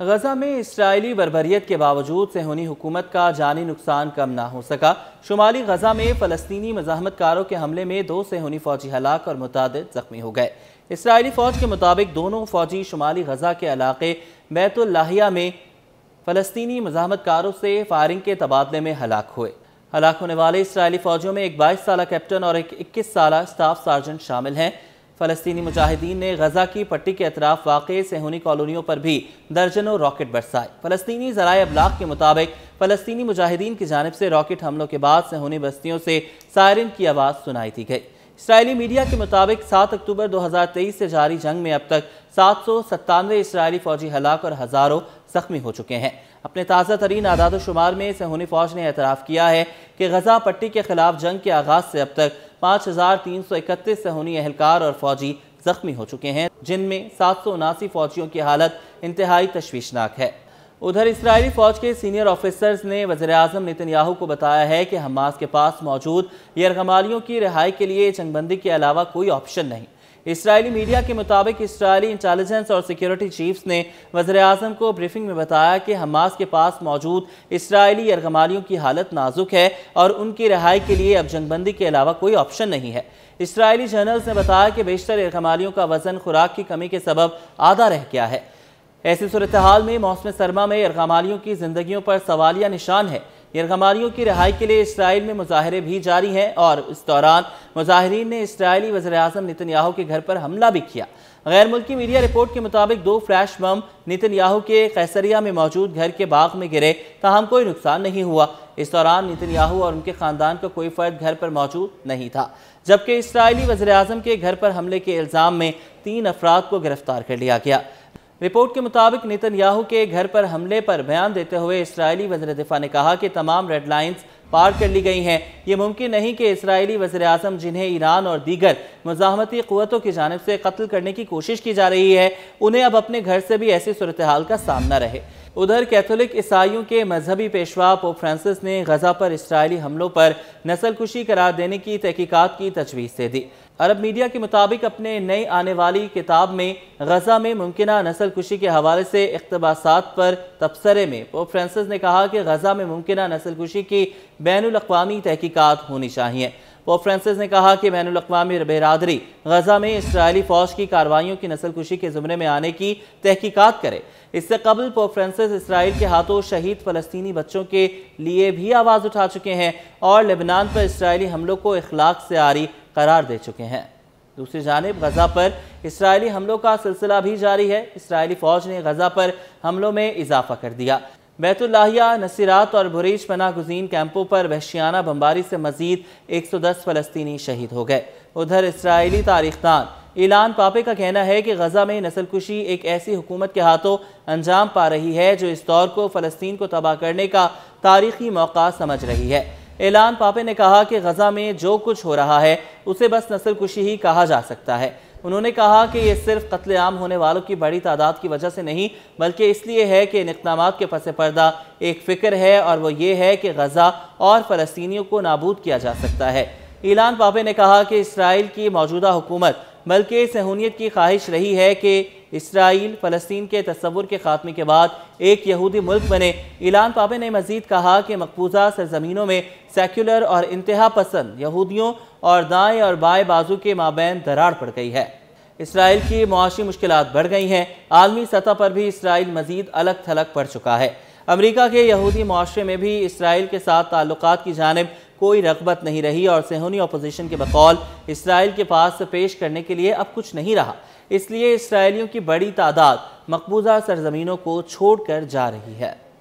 गजा में इसराइली बरबरीत के बावजूद सहूनी हुकूमत का जानी नुकसान कम ना हो सका शुमाली गजा में फ़लस्तनी मजामतकारों के हमले में दो सहूनी फौजी हलाक और मुतद जख्मी हो गए इसराइली फ़ौज के मुताबिक दोनों फौजी शुमाली गजा के इलाके बैतुल्लाहिया में फ़लस्तनी मजामतकारों से फायरिंग के तबादले में हलाक हुए हलाक होने वाले इसराइली फ़ौजियों में एक बाईस साल कैप्टन और एक इक्कीस साल स्टाफ सार्जेंट शामिल हैं फ़लस्तनी मुजाहिदीन ने गजा की पट्टी के अतराफ वाक़ सहूनी कॉलोनियों पर भी दर्जनों रॉकेट बरसाए फ़लस्तनी ज़राए अबलाग के मुताबिक फ़लस्तनी मुजाहिदीन की जानब से रॉकेट हमलों के बाद सहूनी बस्तियों से सायरन की आवाज़ सुनाई दी गई इसराइली मीडिया के मुताबिक 7 अक्टूबर 2023 से जारी जंग में अब तक सात सौ सत्तानवे इसराइली फौजी हलाक और हज़ारों जख्मी हो चुके हैं अपने ताज़ा तरीन आदाद शुमार में सहोनी फौज ने एतराफ़ किया है कि गजा पट्टी के खिलाफ जंग के आगाज़ से अब तक पाँच हजार तीन सौ इकतीस सहूनी एहलकार और फौजी जख्मी हो चुके हैं जिनमें सात सौ उनासी फौजियों की हालत इंतहाई तशवीशनाक है उधर इसराइली फौज के सीनियर ऑफिसर्स ने वजर अजम नितिनयाहू को बताया है कि हमास के पास मौजूद यरगमालियों की रिहाई के लिए जंगबंदी के अलावा कोई ऑप्शन नहीं इसराइली मीडिया के मुताबिक इसराइली इंटेलिजेंस और सिक्योरिटी चीफ्स ने वजर अजम को ब्रीफिंग में बताया कि हमास के पास मौजूद इसराइली यरगमालियों की हालत नाजुक है और उनकी रहाई के लिए अब जंगबंदी के अलावा कोई ऑप्शन नहीं है इसराइली जर्नल्स ने बताया कि बेशतर यरगमालियों का वजन खुराक की कमी के सबब आधा रह गया है ऐसी सूरत हाल में मौसम सरमा में यरगमालियों की जिंदगियों पर सवालिया निशान है यरगमारियों की रहाई के लिए इसराइल में मुजाहरे भी जारी हैं और इस दौरान मुजाहरीन ने इसराइली वजर अजम नितनयाहू के घर पर हमला भी किया गैर मुल्की मीडिया रिपोर्ट के मुताबिक दो फ्लैश बम नितनयाहू के कैसरिया में मौजूद घर के बाग में गिरे तहम कोई नुकसान नहीं हुआ इस दौरान नितनयाहू और उनके खानदान का कोई फर्द घर पर मौजूद नहीं था जबकि इसराइली वजर अजम के घर पर हमले के इल्ज़ाम में तीन अफराद को गिरफ्तार कर लिया गया रिपोर्ट के मुताबिक याहू के घर पर हमले पर बयान देते हुए इसराइली वजर दिफा ने कहा कि तमाम रेड लाइन्स पार कर ली गई हैं ये मुमकिन नहीं कि इसराइली वजर अजम जिन्हें ईरान और दीगर मजामती क़वतों की जानब से कत्ल करने की कोशिश की जा रही है उन्हें अब अपने घर से भी ऐसी सूरत हाल का सामना रहे उधर कैथोलिक ईसाइयों के मजहबी पेशवा पोप फ्रांसिस ने गजा पर इसराइली हमलों पर नस्लकुशी करार देने की तहकीकत की तजवीज़ दे दी अरब मीडिया के मुताबिक अपने नई आने वाली किताब में गजा में मुमकिन नसल कुशी के हवाले से इकतबासात पर तबसरे में पोप फ्रांसिस ने कहा कि गजा में मुमकिन नसल कुशी की बैन अवी तहकीकत होनी चाहिए पोप फ्रांसिस ने कहा कि बैन अवी बरदरी गजा में इसराइली फ़ौज की कार्रवाइयों की नसल कुशी के ज़ुमरे में आने की तहकीकत करे इससे कबल पोप फ्रांसिस इसराइल के हाथों शहीद फ़लस्तनी बच्चों के लिए भी आवाज़ उठा चुके हैं और लेबनान पर इसराइली हमलों को इखलाक से आरी करार दे चुके हैं दूसरी जानब गज़ा पर इसराइली हमलों का सिलसिला भी जारी है इसराइली फ़ौज ने गज़ा पर हमलों में इजाफा कर दिया बैतुल्लाहिया नसीरात और बुरीज पना गुजीन कैंपों पर वहशियाना बमबारी से मजीद 110 फ़लस्तनी शहीद हो गए उधर इसराइली तारीखदान इलान पापे का कहना है कि गज़ा में नसलकुशी एक ऐसी हुकूमत के हाथों अंजाम पा रही है जो इस दौर को फ़लस्तीन को तबाह करने का तारीखी मौका समझ रही है एलान पापे ने कहा कि गजा में जो कुछ हो रहा है उसे बस कुशी ही कहा जा सकता है उन्होंने कहा कि ये सिर्फ कत्लेआम होने वालों की बड़ी तादाद की वजह से नहीं बल्कि इसलिए है कि इन इकदाम के पस पर्दा एक फ़िक्र है और वो ये है कि गजा और फ़लस्तियों को नाबूद किया जा सकता है ईलान पापे ने कहा कि इसराइल की मौजूदा हुकूमत बल्कि सहूनीत की ख्वाहिश रही है कि इसराइल फ़लस्तीन के तस्वुर के ख़ात्मे के बाद एक यहूदी मुल्क बने इलान पाबे ने मजीद कहा कि मकबूजा सरजमीनों में सेक्युलर और इंतहा पसंद यहूदियों और दाएँ और बाएँ बाजू के माबेन दरार पड़ गई है इसराइल की मुआशी मुश्किल बढ़ गई हैं आलमी सतह पर भी इसराइल मजीद अलग थलग पड़ चुका है अमरीका के यहूदी माशरे में भी इसराइल के साथ ताल्लुक की जानब कोई रगबत नहीं रही और सेहूनी अपोजिशन के बकौल इसराइल के पास पेश करने के लिए अब कुछ नहीं रहा इसलिए इसराइलियों की बड़ी तादाद मकबूजा सरजमीनों को छोड़कर जा रही है